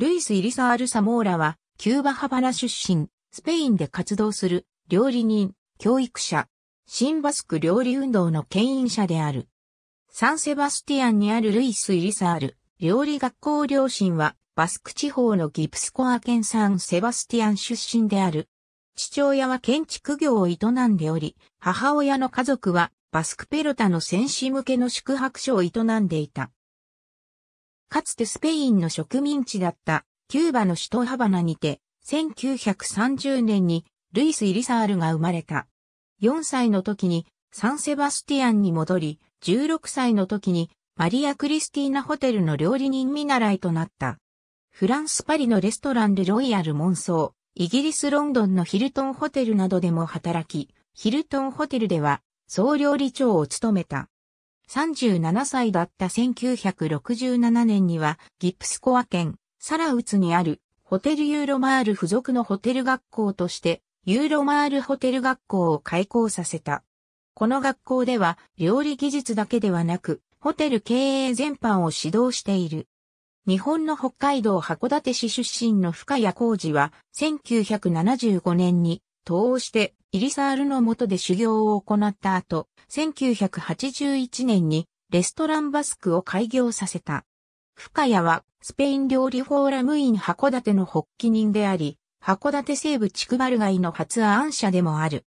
ルイス・イリサール・サモーラは、キューバ・ハバナ出身、スペインで活動する、料理人、教育者、新バスク料理運動の牽引者である。サンセバスティアンにあるルイス・イリサール、料理学校両親は、バスク地方のギプスコア県サンセバスティアン出身である。父親は建築業を営んでおり、母親の家族はバスクペロタの戦士向けの宿泊所を営んでいた。かつてスペインの植民地だったキューバの首都ハバナにて、1930年にルイス・イリサールが生まれた。4歳の時にサンセバスティアンに戻り、16歳の時にマリア・クリスティーナホテルの料理人見習いとなった。フランス・パリのレストランでロイヤル・モンソー、イギリス・ロンドンのヒルトンホテルなどでも働き、ヒルトンホテルでは総料理長を務めた。37歳だった1967年にはギプスコア県サラウツにあるホテルユーロマール付属のホテル学校としてユーロマールホテル学校を開校させた。この学校では料理技術だけではなくホテル経営全般を指導している。日本の北海道函館市出身の深谷浩二は1975年にそうしてイリサールの下で修行を行った後、1981年にレストランバスクを開業させた。深谷はスペイン料理フォーラムイン函館の発起人であり、函館西部地区バルガイの発案者でもある。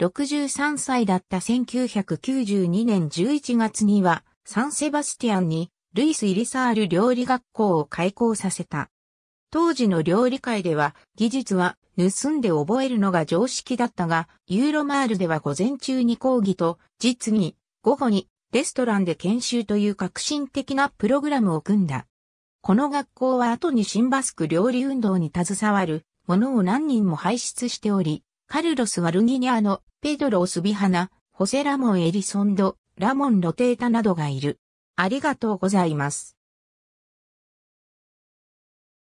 63歳だった1992年11月にはサンセバスティアンにルイス・イリサール料理学校を開校させた。当時の料理界では技術は盗んで覚えるのが常識だったが、ユーロマールでは午前中に講義と、実技、午後にレストランで研修という革新的なプログラムを組んだ。この学校は後に新バスク料理運動に携わる者を何人も輩出しており、カルロス・ワルギニアの、ペドロ・オスビハナ、ホセ・ラモン・エリソンド、ラモン・ロテータなどがいる。ありがとうございます。